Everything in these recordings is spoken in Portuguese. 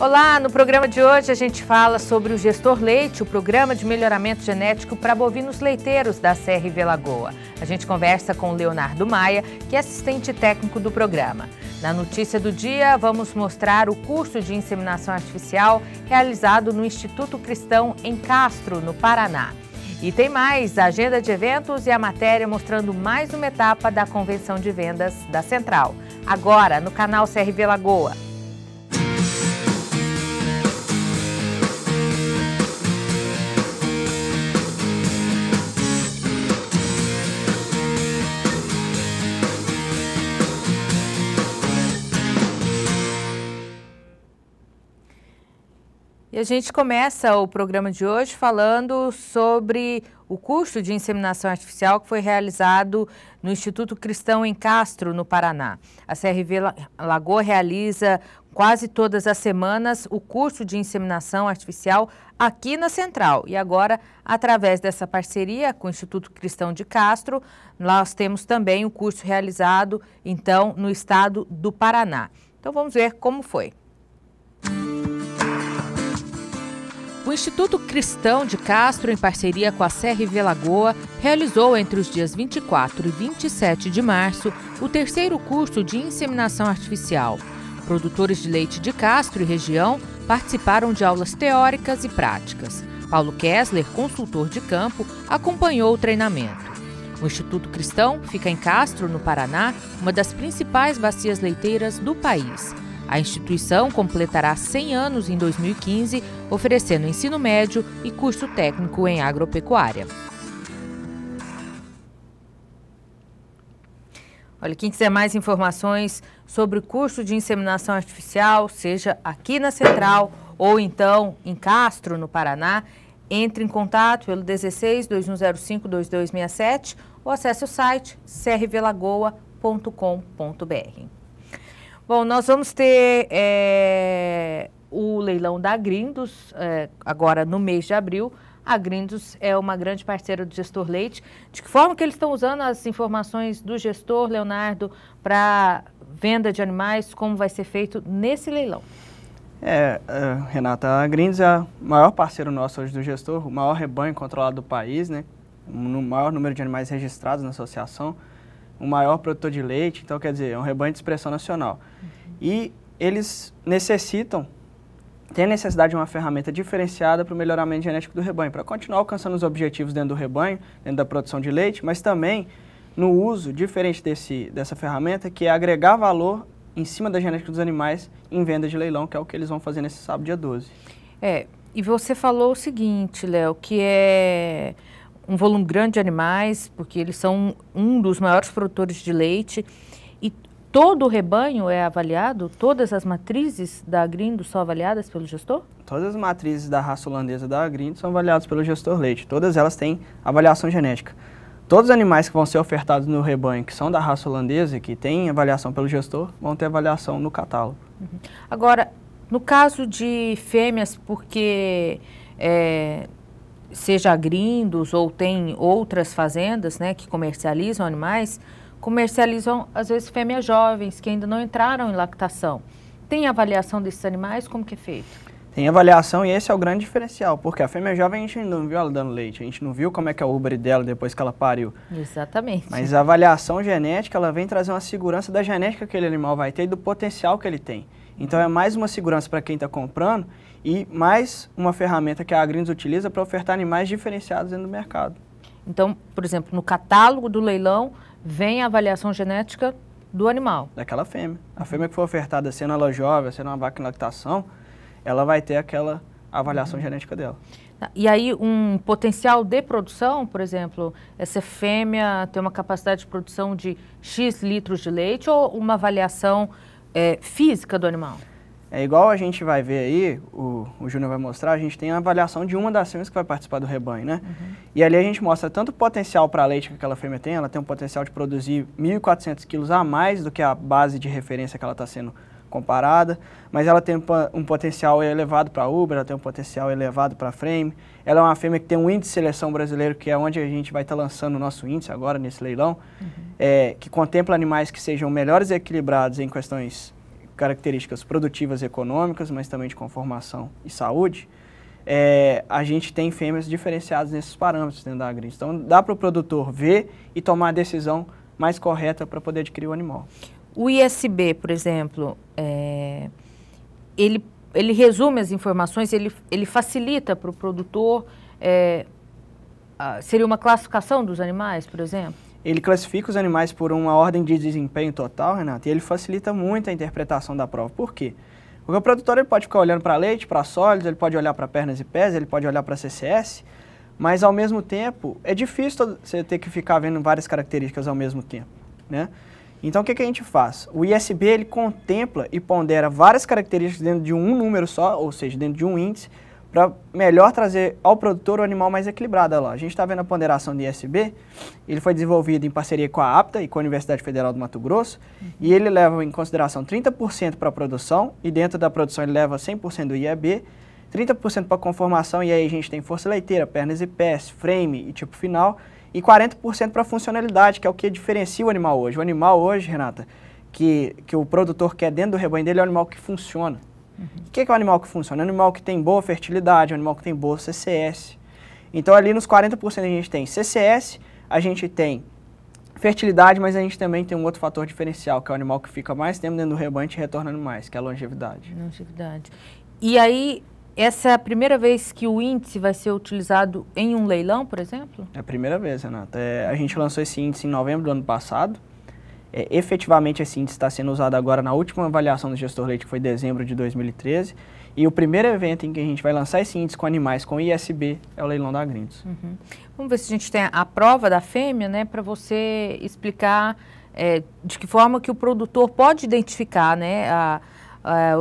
Olá, no programa de hoje a gente fala sobre o Gestor Leite, o programa de melhoramento genético para bovinos leiteiros da CRV Lagoa. A gente conversa com Leonardo Maia, que é assistente técnico do programa. Na notícia do dia, vamos mostrar o curso de inseminação artificial realizado no Instituto Cristão em Castro, no Paraná. E tem mais, a agenda de eventos e a matéria mostrando mais uma etapa da convenção de vendas da Central. Agora, no canal CRV Lagoa. a gente começa o programa de hoje falando sobre o curso de inseminação artificial que foi realizado no Instituto Cristão em Castro, no Paraná. A CRV Lagoa realiza quase todas as semanas o curso de inseminação artificial aqui na Central. E agora, através dessa parceria com o Instituto Cristão de Castro, nós temos também o curso realizado, então, no estado do Paraná. Então, vamos ver como foi. O Instituto Cristão de Castro, em parceria com a CRV Lagoa, realizou entre os dias 24 e 27 de março o terceiro curso de inseminação artificial. Produtores de leite de Castro e região participaram de aulas teóricas e práticas. Paulo Kessler, consultor de campo, acompanhou o treinamento. O Instituto Cristão fica em Castro, no Paraná, uma das principais bacias leiteiras do país. A instituição completará 100 anos em 2015 oferecendo ensino médio e curso técnico em agropecuária. Olha, quem quiser mais informações sobre o curso de inseminação artificial, seja aqui na Central ou então em Castro, no Paraná, entre em contato pelo 16 2105 2267 ou acesse o site crvelagoa.com.br. Bom, nós vamos ter é, o leilão da Grindos, é, agora no mês de abril. A Grindos é uma grande parceira do gestor Leite. De que forma que eles estão usando as informações do gestor, Leonardo, para venda de animais? Como vai ser feito nesse leilão? É, uh, Renata, a Grindos é o maior parceiro nosso hoje do gestor, o maior rebanho controlado do país, né? O maior número de animais registrados na associação, o maior produtor de leite, então quer dizer, é um rebanho de expressão nacional. Uhum. E eles necessitam tem a necessidade de uma ferramenta diferenciada para o melhoramento genético do rebanho, para continuar alcançando os objetivos dentro do rebanho, dentro da produção de leite, mas também no uso diferente desse, dessa ferramenta, que é agregar valor em cima da genética dos animais em venda de leilão, que é o que eles vão fazer nesse sábado, dia 12. É, e você falou o seguinte, Léo, que é um volume grande de animais, porque eles são um dos maiores produtores de leite, e todo o rebanho é avaliado? Todas as matrizes da Agrindo são avaliadas pelo gestor? Todas as matrizes da raça holandesa da Agrindo são avaliadas pelo gestor leite. Todas elas têm avaliação genética. Todos os animais que vão ser ofertados no rebanho, que são da raça holandesa, que têm avaliação pelo gestor, vão ter avaliação no catálogo. Uhum. Agora, no caso de fêmeas, porque é, seja grindos ou tem outras fazendas né, que comercializam animais, comercializam, às vezes, fêmeas jovens que ainda não entraram em lactação. Tem avaliação desses animais? Como que é feito? Tem avaliação e esse é o grande diferencial, porque a fêmea jovem a gente ainda não viu ela dando leite, a gente não viu como é que é o Uber dela depois que ela pariu. Exatamente. Mas a avaliação genética, ela vem trazer uma segurança da genética que aquele animal vai ter e do potencial que ele tem. Então é mais uma segurança para quem está comprando e mais uma ferramenta que a Agrins utiliza para ofertar animais diferenciados dentro do mercado. Então, por exemplo, no catálogo do leilão, vem a avaliação genética do animal. Daquela fêmea. A fêmea que foi ofertada, sendo ela jovem, sendo uma vaca em lactação, ela vai ter aquela avaliação uhum. genética dela. Tá. E aí um potencial de produção, por exemplo, essa fêmea tem uma capacidade de produção de X litros de leite ou uma avaliação é, física do animal? É igual a gente vai ver aí, o, o Júnior vai mostrar, a gente tem a avaliação de uma das fêmeas que vai participar do rebanho, né? Uhum. E ali a gente mostra tanto o potencial para leite que aquela fêmea tem, ela tem um potencial de produzir 1.400 quilos a mais do que a base de referência que ela está sendo comparada, mas ela tem um potencial elevado para Uber, ela tem um potencial elevado para Frame, ela é uma fêmea que tem um índice de seleção brasileiro, que é onde a gente vai estar tá lançando o nosso índice agora, nesse leilão, uhum. é, que contempla animais que sejam melhores equilibrados em questões características produtivas e econômicas, mas também de conformação e saúde, é, a gente tem fêmeas diferenciadas nesses parâmetros dentro da agrícola. Então, dá para o produtor ver e tomar a decisão mais correta para poder adquirir o animal. O ISB, por exemplo, é, ele, ele resume as informações, ele, ele facilita para o produtor. É, seria uma classificação dos animais, por exemplo? ele classifica os animais por uma ordem de desempenho total, Renato, e ele facilita muito a interpretação da prova. Por quê? Porque o produtor ele pode ficar olhando para leite, para sólidos, ele pode olhar para pernas e pés, ele pode olhar para CCS, mas ao mesmo tempo é difícil você ter que ficar vendo várias características ao mesmo tempo, né? Então o que, que a gente faz? O ISB ele contempla e pondera várias características dentro de um número só, ou seja, dentro de um índice, para melhor trazer ao produtor o animal mais equilibrado. Lá. A gente está vendo a ponderação de ISB, ele foi desenvolvido em parceria com a APTA e com a Universidade Federal do Mato Grosso, uhum. e ele leva em consideração 30% para a produção, e dentro da produção ele leva 100% do IEB, 30% para conformação, e aí a gente tem força leiteira, pernas e pés, frame e tipo final, e 40% para funcionalidade, que é o que diferencia o animal hoje. O animal hoje, Renata, que, que o produtor quer dentro do rebanho dele é o animal que funciona. O que, que é um animal que funciona? É um animal que tem boa fertilidade, é um animal que tem boa CCS. Então ali nos 40% a gente tem CCS, a gente tem fertilidade, mas a gente também tem um outro fator diferencial, que é o animal que fica mais tempo dentro do rebanho e retornando mais, que é a longevidade. Longevidade. E aí, essa é a primeira vez que o índice vai ser utilizado em um leilão, por exemplo? É a primeira vez, Renata. É, a gente lançou esse índice em novembro do ano passado é, efetivamente esse índice está sendo usado agora na última avaliação do gestor leite, que foi dezembro de 2013. E o primeiro evento em que a gente vai lançar esse índice com animais com ISB é o leilão da Grindos. Uhum. Vamos ver se a gente tem a prova da fêmea, né, para você explicar é, de que forma que o produtor pode identificar, né, a,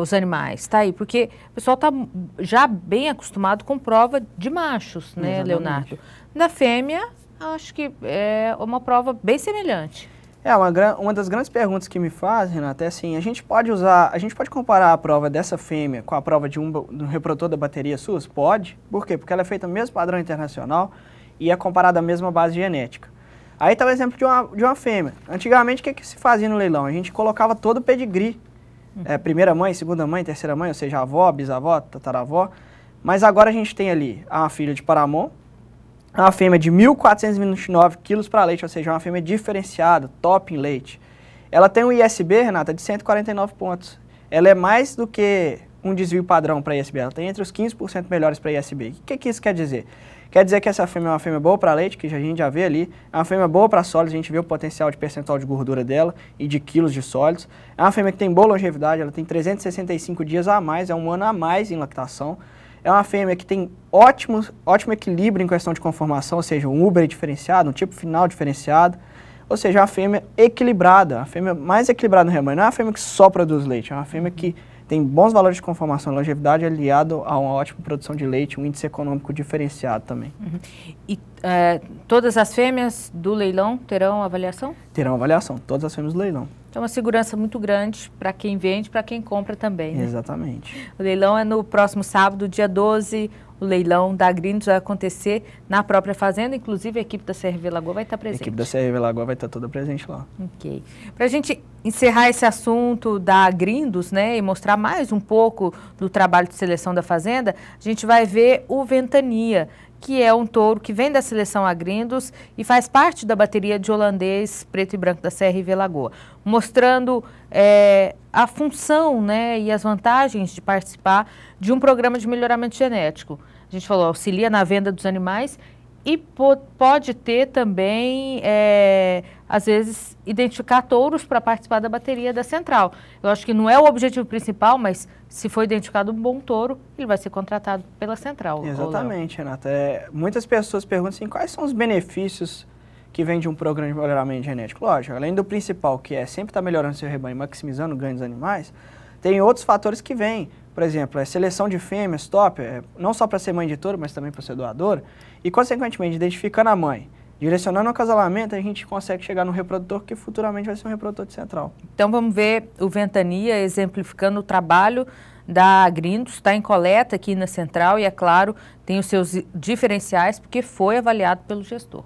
os animais, tá aí, porque o pessoal está já bem acostumado com prova de machos, né, Exatamente. Leonardo? Da fêmea, acho que é uma prova bem semelhante. É, uma, uma das grandes perguntas que me fazem, Renata, é assim, a gente pode usar, a gente pode comparar a prova dessa fêmea com a prova de um, de um reprodutor da bateria SUS? Pode. Por quê? Porque ela é feita no mesmo padrão internacional e é comparada à mesma base genética. Aí está o exemplo de uma, de uma fêmea. Antigamente, o que, que se fazia no leilão? A gente colocava todo o pedigree. Hum. É, primeira mãe, segunda mãe, terceira mãe, ou seja, avó, bisavó, tataravó. Mas agora a gente tem ali a filha de Paramon, é uma fêmea de 1.429 quilos para leite, ou seja, é uma fêmea diferenciada, top em leite. Ela tem um ISB, Renata, de 149 pontos. Ela é mais do que um desvio padrão para ISB, ela tem entre os 15% melhores para ISB. O que, que isso quer dizer? Quer dizer que essa fêmea é uma fêmea boa para leite, que a gente já vê ali, é uma fêmea boa para sólidos, a gente vê o potencial de percentual de gordura dela e de quilos de sólidos. É uma fêmea que tem boa longevidade, ela tem 365 dias a mais, é um ano a mais em lactação. É uma fêmea que tem ótimo, ótimo equilíbrio em questão de conformação, ou seja, um Uber diferenciado, um tipo final diferenciado. Ou seja, é uma fêmea equilibrada, a fêmea mais equilibrada no rebanho. Não é uma fêmea que só produz leite, é uma fêmea que tem bons valores de conformação e longevidade aliado a uma ótima produção de leite, um índice econômico diferenciado também. Uhum. E eh, todas as fêmeas do leilão terão avaliação? Terão avaliação, todas as fêmeas do leilão. Então, é uma segurança muito grande para quem vende, para quem compra também. Né? Exatamente. O leilão é no próximo sábado, dia 12. O leilão da Grindos vai acontecer na própria fazenda, inclusive a equipe da CRV Lagoa vai estar presente. A equipe da CRV Lagoa vai estar toda presente lá. Ok. Para a gente encerrar esse assunto da Grindos, né, e mostrar mais um pouco do trabalho de seleção da fazenda, a gente vai ver o Ventania, que é um touro que vem da seleção Agrindos e faz parte da bateria de holandês preto e branco da CRV Lagoa, mostrando é, a função né, e as vantagens de participar de um programa de melhoramento genético. A gente falou, auxilia na venda dos animais e po pode ter também, é, às vezes, identificar touros para participar da bateria da central. Eu acho que não é o objetivo principal, mas se for identificado um bom touro, ele vai ser contratado pela central. Exatamente, Renata. É, muitas pessoas perguntam assim, quais são os benefícios que vem de um programa de melhoramento genético? Lógico, além do principal, que é sempre estar tá melhorando seu rebanho, maximizando ganhos dos animais, tem outros fatores que vêm por exemplo, é seleção de fêmeas, top, é, não só para ser mãe de touro, mas também para ser doadora, e consequentemente identificando a mãe, direcionando o acasalamento, a gente consegue chegar no reprodutor que futuramente vai ser um reprodutor de central. Então vamos ver o Ventania exemplificando o trabalho da Agrindos, está em coleta aqui na central e, é claro, tem os seus diferenciais porque foi avaliado pelo gestor.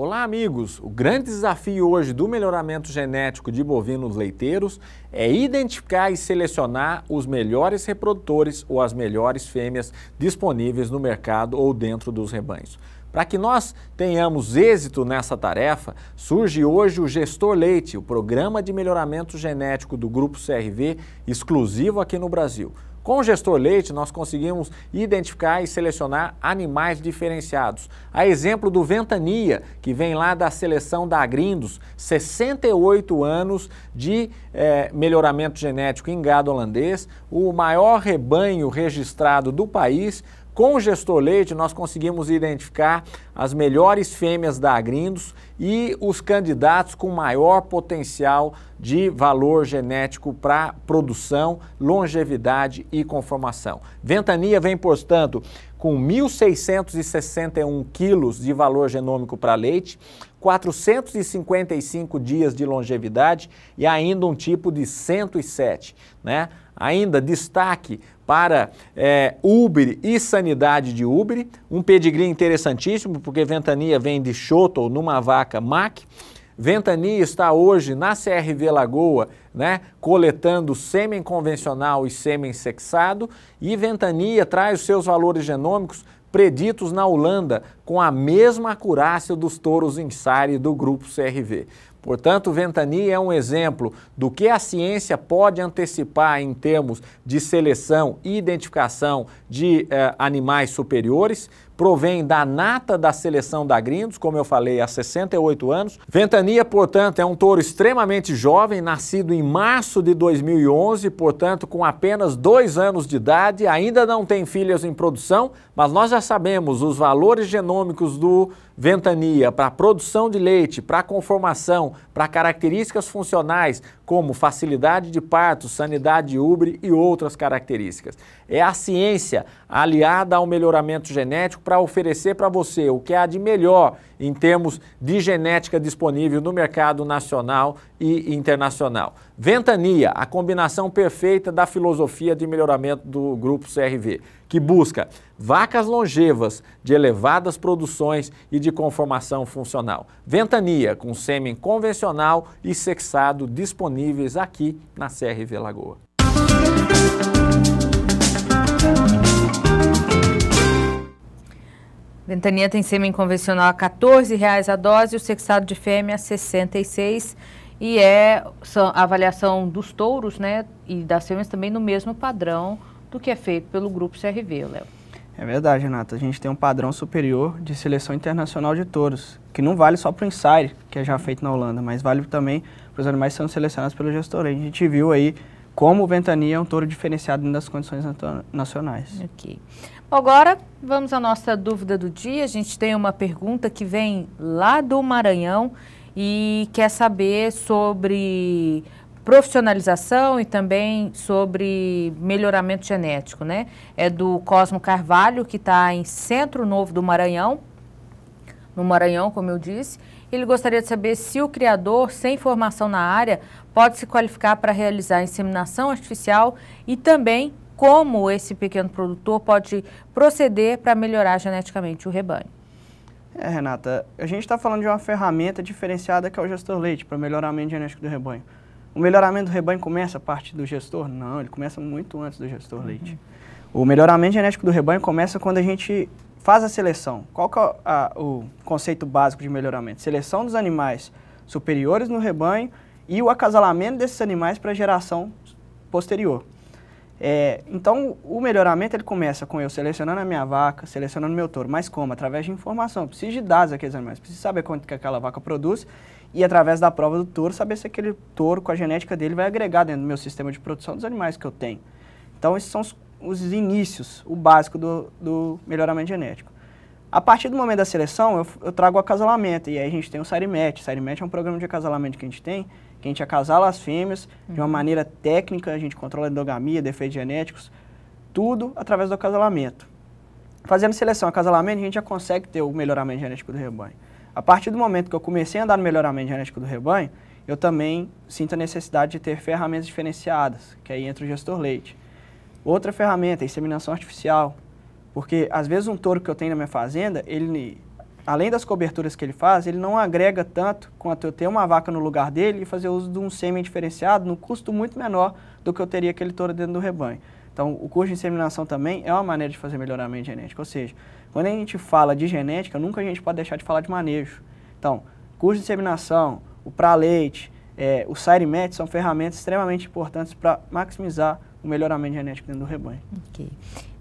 Olá, amigos! O grande desafio hoje do melhoramento genético de bovinos leiteiros é identificar e selecionar os melhores reprodutores ou as melhores fêmeas disponíveis no mercado ou dentro dos rebanhos. Para que nós tenhamos êxito nessa tarefa, surge hoje o Gestor Leite, o programa de melhoramento genético do Grupo CRV, exclusivo aqui no Brasil. Com o gestor leite, nós conseguimos identificar e selecionar animais diferenciados. A exemplo do Ventania, que vem lá da seleção da Agrindos, 68 anos de eh, melhoramento genético em gado holandês, o maior rebanho registrado do país, com o gestor leite, nós conseguimos identificar as melhores fêmeas da Agrindos e os candidatos com maior potencial de valor genético para produção, longevidade e conformação. Ventania vem, portanto, com 1.661 quilos de valor genômico para leite, 455 dias de longevidade e ainda um tipo de 107, né? Ainda destaque para é, Uber e sanidade de Uber, um pedigree interessantíssimo, porque Ventania vem de Shoto numa vaca MAC. Ventania está hoje na CRV Lagoa, né, coletando sêmen convencional e sêmen sexado, e Ventania traz os seus valores genômicos preditos na Holanda com a mesma acurácia dos touros Insari do grupo CRV. Portanto, Ventania é um exemplo do que a ciência pode antecipar em termos de seleção e identificação de eh, animais superiores. Provém da nata da seleção da Grindos, como eu falei, há 68 anos. Ventania, portanto, é um touro extremamente jovem, nascido em março de 2011, portanto, com apenas dois anos de idade, ainda não tem filhas em produção, mas nós já sabemos os valores genômicos do ventania, para a produção de leite, para a conformação, para características funcionais, como facilidade de parto, sanidade ubre e outras características. É a ciência aliada ao melhoramento genético para oferecer para você o que há de melhor em termos de genética disponível no mercado nacional e internacional. Ventania, a combinação perfeita da filosofia de melhoramento do grupo CRV, que busca vacas longevas de elevadas produções e de conformação funcional. Ventania com sêmen convencional e sexado disponível disponíveis aqui na CRV Lagoa. Ventania tem sêmen convencional a R$ 14,00 a dose, o sexado de fêmea R$ 66,00 e é a avaliação dos touros né, e das fêmeas também no mesmo padrão do que é feito pelo grupo CRV, Léo. É verdade, Renata. A gente tem um padrão superior de seleção internacional de touros, que não vale só para o ensaio, que é já feito na Holanda, mas vale também para os animais sendo selecionados pelo gestor. A gente viu aí como o Ventania é um touro diferenciado das condições nacionais. Ok. Agora vamos à nossa dúvida do dia. A gente tem uma pergunta que vem lá do Maranhão e quer saber sobre profissionalização e também sobre melhoramento genético, né? É do Cosmo Carvalho, que está em Centro Novo do Maranhão, no Maranhão, como eu disse, ele gostaria de saber se o criador, sem formação na área, pode se qualificar para realizar inseminação artificial e também como esse pequeno produtor pode proceder para melhorar geneticamente o rebanho. É, Renata, a gente está falando de uma ferramenta diferenciada que é o gestor leite para melhoramento genético do rebanho. O melhoramento do rebanho começa a partir do gestor? Não, ele começa muito antes do gestor uhum. leite. O melhoramento genético do rebanho começa quando a gente faz a seleção. Qual é a, o conceito básico de melhoramento? Seleção dos animais superiores no rebanho e o acasalamento desses animais para a geração posterior. É, então, o melhoramento ele começa com eu selecionando a minha vaca, selecionando meu touro, mas como? Através de informação. Eu preciso de dados daqueles animais, preciso saber quanto que aquela vaca produz e, através da prova do touro, saber se aquele touro, com a genética dele, vai agregar dentro do meu sistema de produção dos animais que eu tenho. Então, esses são os os inícios, o básico do, do melhoramento genético. A partir do momento da seleção, eu, eu trago o acasalamento, e aí a gente tem o SARIMET. SARIMET é um programa de acasalamento que a gente tem, que a gente acasala as fêmeas uhum. de uma uhum. maneira técnica, a gente controla a endogamia, defeitos genéticos, tudo através do acasalamento. Fazendo seleção acasalamento, a gente já consegue ter o melhoramento genético do rebanho. A partir do momento que eu comecei a andar no melhoramento genético do rebanho, eu também sinto a necessidade de ter ferramentas diferenciadas, que aí entra o gestor leite. Outra ferramenta, inseminação artificial. Porque às vezes um touro que eu tenho na minha fazenda, ele além das coberturas que ele faz, ele não agrega tanto quanto eu ter uma vaca no lugar dele e fazer uso de um sêmen diferenciado no custo muito menor do que eu teria aquele touro dentro do rebanho. Então, o curso de inseminação também é uma maneira de fazer melhoramento genético. Ou seja, quando a gente fala de genética, nunca a gente pode deixar de falar de manejo. Então, curso de inseminação, o prá-leite, é, o SIREMET são ferramentas extremamente importantes para maximizar o melhoramento genético dentro do rebanho. Okay.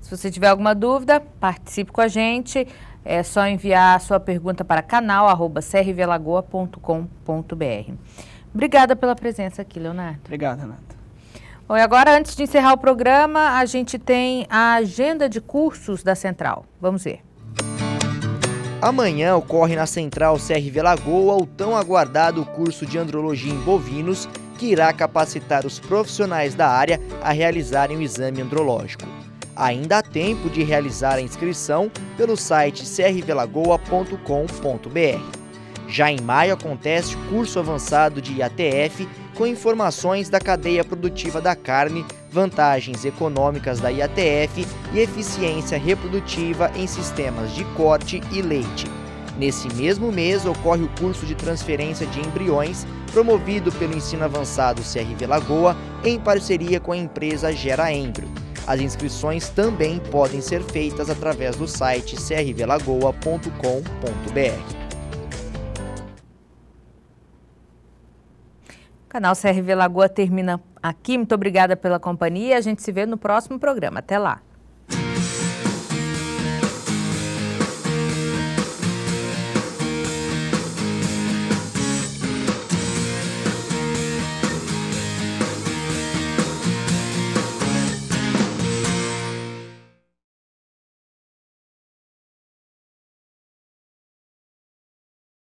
Se você tiver alguma dúvida, participe com a gente. É só enviar a sua pergunta para canal.crvlagoa.com.br. Obrigada pela presença aqui, Leonardo. Obrigado, Renata. Bom, e agora, antes de encerrar o programa, a gente tem a agenda de cursos da Central. Vamos ver. Amanhã ocorre na Central CRV Lagoa o tão aguardado curso de Andrologia em Bovinos que irá capacitar os profissionais da área a realizarem o exame andrológico. Ainda há tempo de realizar a inscrição pelo site crvelagoa.com.br. Já em maio acontece o curso avançado de IATF com informações da cadeia produtiva da carne, vantagens econômicas da IATF e eficiência reprodutiva em sistemas de corte e leite. Nesse mesmo mês ocorre o curso de transferência de embriões, promovido pelo Ensino Avançado CRV Lagoa, em parceria com a empresa Gera Embrio. As inscrições também podem ser feitas através do site crvlagoa.com.br. O canal CRV Lagoa termina aqui. Muito obrigada pela companhia. A gente se vê no próximo programa. Até lá.